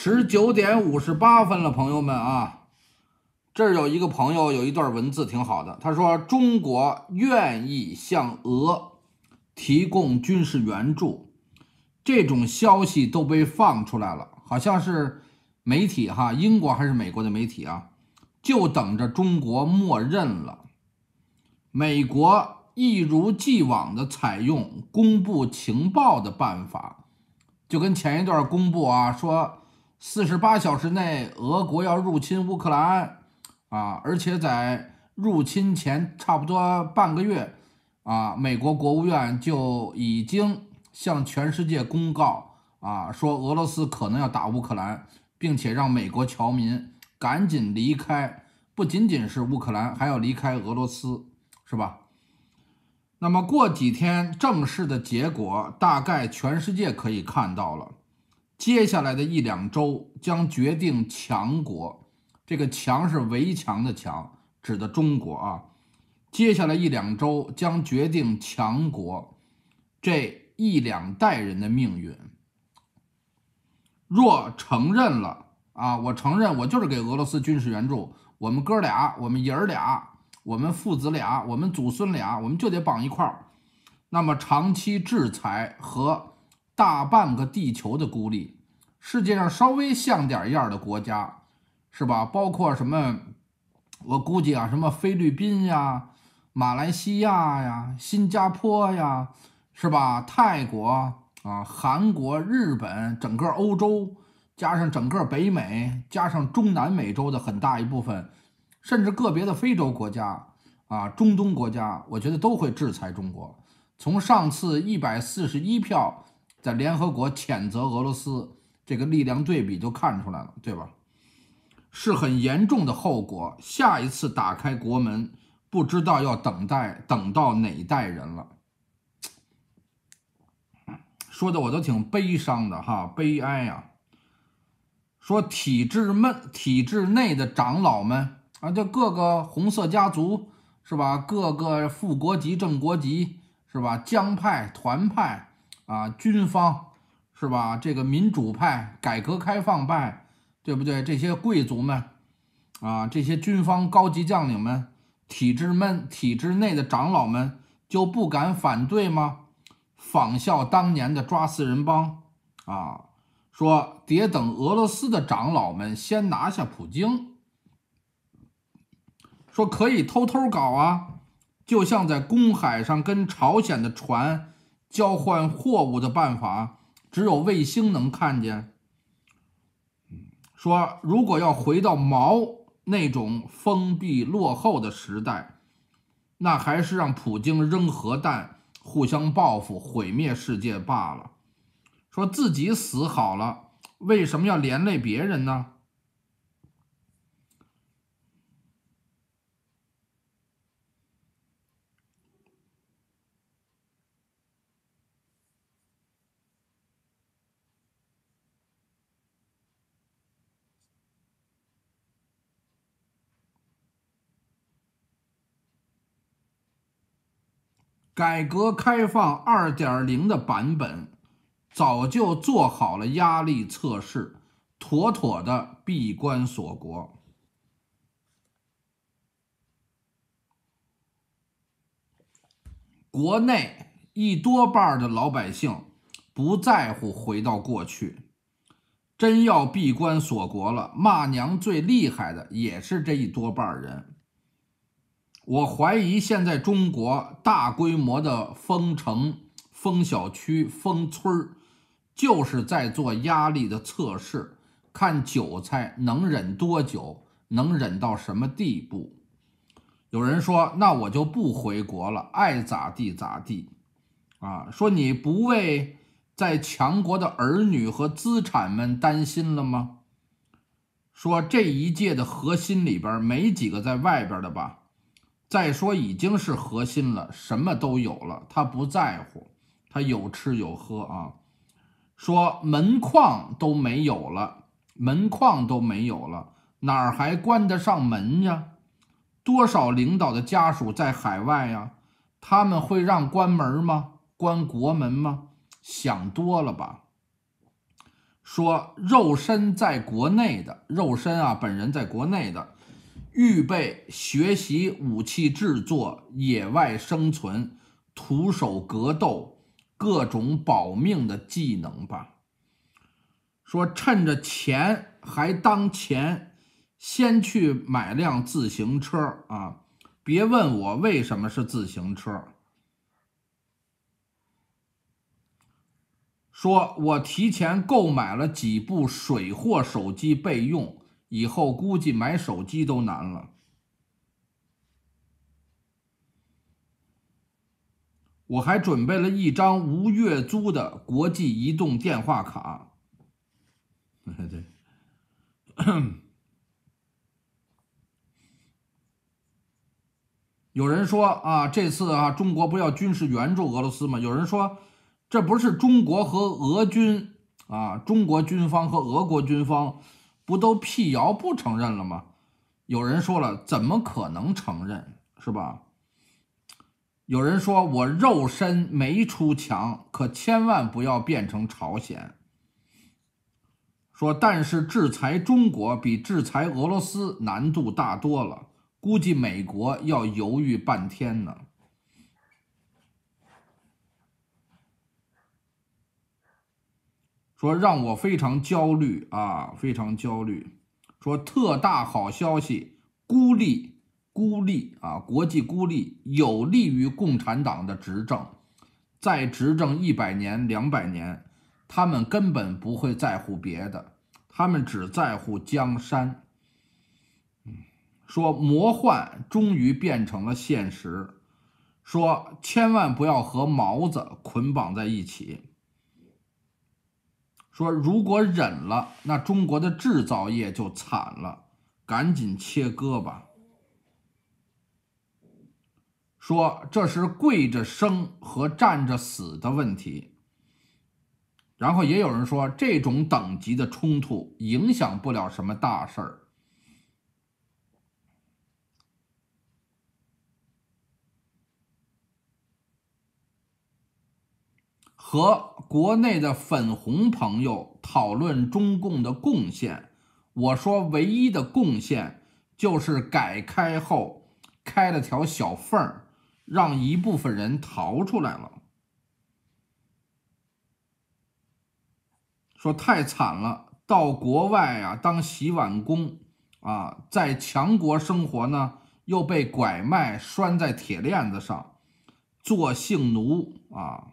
十九点五十八分了，朋友们啊，这儿有一个朋友有一段文字挺好的，他说：“中国愿意向俄提供军事援助，这种消息都被放出来了，好像是媒体哈，英国还是美国的媒体啊，就等着中国默认了。美国一如既往的采用公布情报的办法，就跟前一段公布啊说。”四十八小时内，俄国要入侵乌克兰，啊，而且在入侵前差不多半个月，啊，美国国务院就已经向全世界公告，啊，说俄罗斯可能要打乌克兰，并且让美国侨民赶紧离开，不仅仅是乌克兰，还要离开俄罗斯，是吧？那么过几天正式的结果，大概全世界可以看到了。接下来的一两周将决定强国，这个强是围墙的强，指的中国啊。接下来一两周将决定强国，这一两代人的命运。若承认了啊，我承认，我就是给俄罗斯军事援助，我们哥俩，我们爷儿俩，我们父子俩，我们祖孙俩，我们就得绑一块儿。那么长期制裁和。大半个地球的孤立，世界上稍微像点样的国家，是吧？包括什么？我估计啊，什么菲律宾呀、马来西亚呀、新加坡呀，是吧？泰国啊、韩国、日本，整个欧洲，加上整个北美，加上中南美洲的很大一部分，甚至个别的非洲国家啊、中东国家，我觉得都会制裁中国。从上次一百四十一票。在联合国谴责俄罗斯，这个力量对比就看出来了，对吧？是很严重的后果。下一次打开国门，不知道要等待等到哪代人了。说的我都挺悲伤的哈，悲哀呀。说体制内体制内的长老们啊，就各个红色家族是吧？各个副国籍正国籍是吧？江派团派。啊，军方是吧？这个民主派、改革开放派，对不对？这些贵族们，啊，这些军方高级将领们、体制们、体制内的长老们，就不敢反对吗？仿效当年的抓四人帮，啊，说得等俄罗斯的长老们先拿下普京，说可以偷偷搞啊，就像在公海上跟朝鲜的船。交换货物的办法，只有卫星能看见。说如果要回到毛那种封闭落后的时代，那还是让普京扔核弹，互相报复，毁灭世界罢了。说自己死好了，为什么要连累别人呢？改革开放二点零的版本早就做好了压力测试，妥妥的闭关锁国。国内一多半的老百姓不在乎回到过去，真要闭关锁国了，骂娘最厉害的也是这一多半人。我怀疑，现在中国大规模的封城、封小区、封村儿，就是在做压力的测试，看韭菜能忍多久，能忍到什么地步。有人说：“那我就不回国了，爱咋地咋地。”啊，说你不为在强国的儿女和资产们担心了吗？说这一届的核心里边没几个在外边的吧？再说已经是核心了，什么都有了，他不在乎，他有吃有喝啊。说门框都没有了，门框都没有了，哪儿还关得上门呀？多少领导的家属在海外呀？他们会让关门吗？关国门吗？想多了吧。说肉身在国内的，肉身啊，本人在国内的。预备学习武器制作、野外生存、徒手格斗、各种保命的技能吧。说趁着钱还当钱，先去买辆自行车啊！别问我为什么是自行车。说我提前购买了几部水货手机备用。以后估计买手机都难了。我还准备了一张无月租的国际移动电话卡。对。有人说啊，这次啊，中国不要军事援助俄罗斯吗？有人说，这不是中国和俄军啊，中国军方和俄国军方。不都辟谣不承认了吗？有人说了，怎么可能承认是吧？有人说我肉身没出墙，可千万不要变成朝鲜。说，但是制裁中国比制裁俄罗斯难度大多了，估计美国要犹豫半天呢。说让我非常焦虑啊，非常焦虑。说特大好消息，孤立孤立啊，国际孤立有利于共产党的执政，在执政一百年两百年，他们根本不会在乎别的，他们只在乎江山。说魔幻终于变成了现实，说千万不要和毛子捆绑在一起。说如果忍了，那中国的制造业就惨了，赶紧切割吧。说这是跪着生和站着死的问题。然后也有人说，这种等级的冲突影响不了什么大事儿。和国内的粉红朋友讨论中共的贡献，我说唯一的贡献就是改开后开了条小缝让一部分人逃出来了。说太惨了，到国外啊当洗碗工啊，在强国生活呢又被拐卖拴在铁链子上，做性奴啊。